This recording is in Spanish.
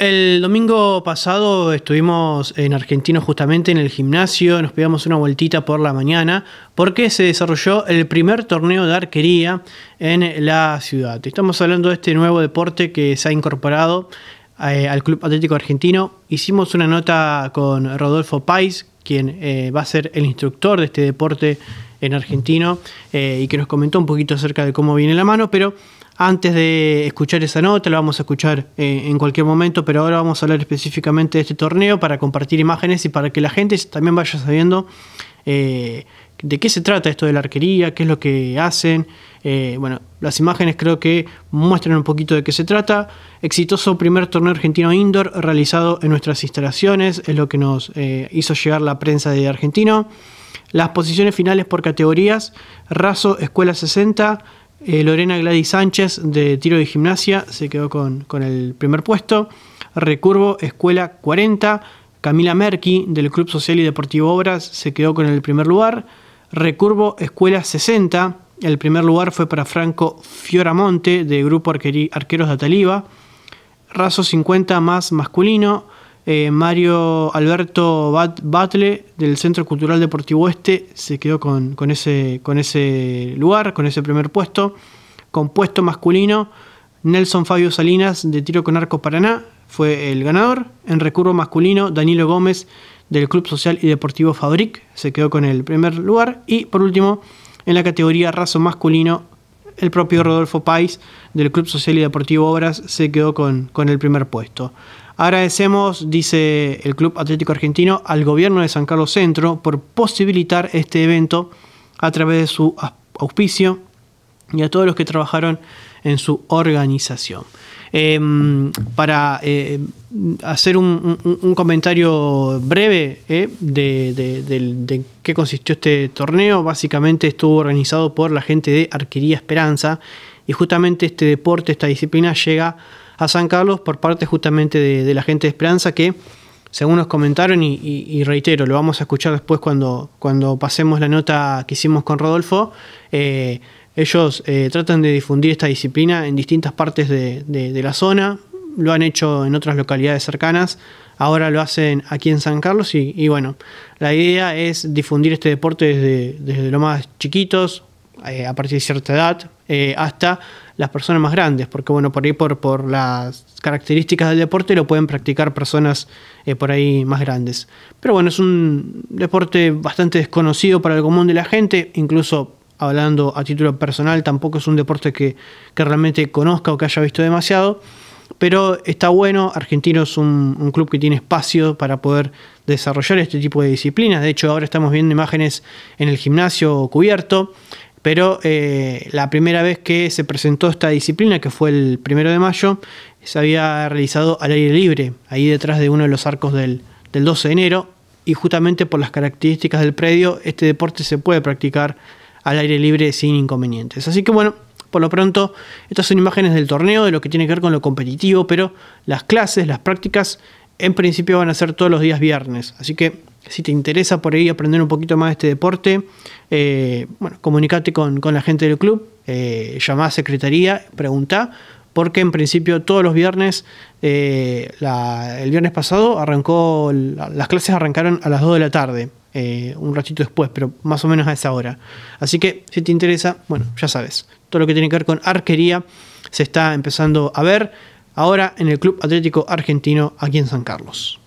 El domingo pasado estuvimos en Argentino justamente en el gimnasio, nos pegamos una vueltita por la mañana porque se desarrolló el primer torneo de arquería en la ciudad. Estamos hablando de este nuevo deporte que se ha incorporado eh, al Club Atlético Argentino. Hicimos una nota con Rodolfo Pais, quien eh, va a ser el instructor de este deporte en argentino eh, y que nos comentó un poquito acerca de cómo viene la mano, pero antes de escuchar esa nota, la vamos a escuchar eh, en cualquier momento, pero ahora vamos a hablar específicamente de este torneo para compartir imágenes y para que la gente también vaya sabiendo eh, de qué se trata esto de la arquería, qué es lo que hacen. Eh, bueno, las imágenes creo que muestran un poquito de qué se trata. Exitoso primer torneo argentino indoor realizado en nuestras instalaciones, es lo que nos hizo llegar la prensa de Argentino. Las posiciones finales por categorías, Razo, escuela 60, eh, Lorena Gladys Sánchez de tiro de gimnasia se quedó con, el primer puesto. Recurvo, Escuela 40. Camila Merki del Club Social y Deportivo Obras se quedó con el primer lugar. Recurvo, Escuela 60. El primer lugar fue para Franco Fioramonte de Grupo Arqueros de Ataliba. Razo 50 más masculino. Eh, Mario Alberto Batle del Centro Cultural Deportivo Este se quedó con, ese, lugar, con ese primer puesto. puesto masculino, Nelson Fabio Salinas de Tiro con Arco Paraná fue el ganador. En recurso masculino, Danilo Gómez del Club Social y Deportivo Fabric se quedó con el primer lugar. Y por último, en la categoría raso masculino, el propio Rodolfo Pais del Club Social y Deportivo Obras se quedó con el primer puesto. Agradecemos, dice el Club Atlético Argentino, al gobierno de San Carlos Centro por posibilitar este evento a través de su auspicio y a todos los que trabajaron en su organización. Em, para eh, hacer un, comentario breve eh, de, de, qué consistió este torneo, básicamente estuvo organizado por la gente de Arquería Esperanza y justamente este deporte, esta disciplina llega a San Carlos por parte justamente de, la gente de Esperanza que, según nos comentaron, y, reitero, lo vamos a escuchar después cuando, cuando pasemos la nota que hicimos con Rodolfo, eh, ellos eh, tratan de difundir esta disciplina en distintas partes de, la zona, lo han hecho en otras localidades cercanas, ahora lo hacen aquí en San Carlos y, bueno, la idea es difundir este deporte desde, desde lo más chiquitos, eh, a partir de cierta edad, eh, hasta las personas más grandes, porque bueno, por ahí por, por las características del deporte lo pueden practicar personas eh, por ahí más grandes. Pero bueno, es un deporte bastante desconocido para el común de la gente, incluso hablando a título personal, tampoco es un deporte que, realmente conozca o que haya visto demasiado. Pero está bueno, Argentino es un, un club que tiene espacio para poder desarrollar este tipo de disciplinas. De hecho, ahora estamos viendo imágenes en el gimnasio cubierto, pero eh, la primera vez que se presentó esta disciplina, que fue el primero de mayo, se había realizado al aire libre, ahí detrás de uno de los arcos del, del 12 de enero, y justamente por las características del predio, este deporte se puede practicar al aire libre sin inconvenientes. Así que bueno, por lo pronto, estas son imágenes del torneo, de lo que tiene que ver con lo competitivo, pero las clases, las prácticas, en principio van a ser todos los días viernes. Así que si te interesa por ahí aprender un poquito más de este deporte, eh, bueno, comunicate con, la gente del club, eh, a secretaría, pregunta, porque en principio todos los viernes, eh, el viernes pasado arrancó, las clases arrancaron a las 2 de la tarde, eh, un ratito después, pero más o menos a esa hora. Así que si te interesa, bueno, ya sabes, todo lo que tiene que ver con arquería se está empezando a ver ahora en el Club Atlético Argentino aquí en San Carlos.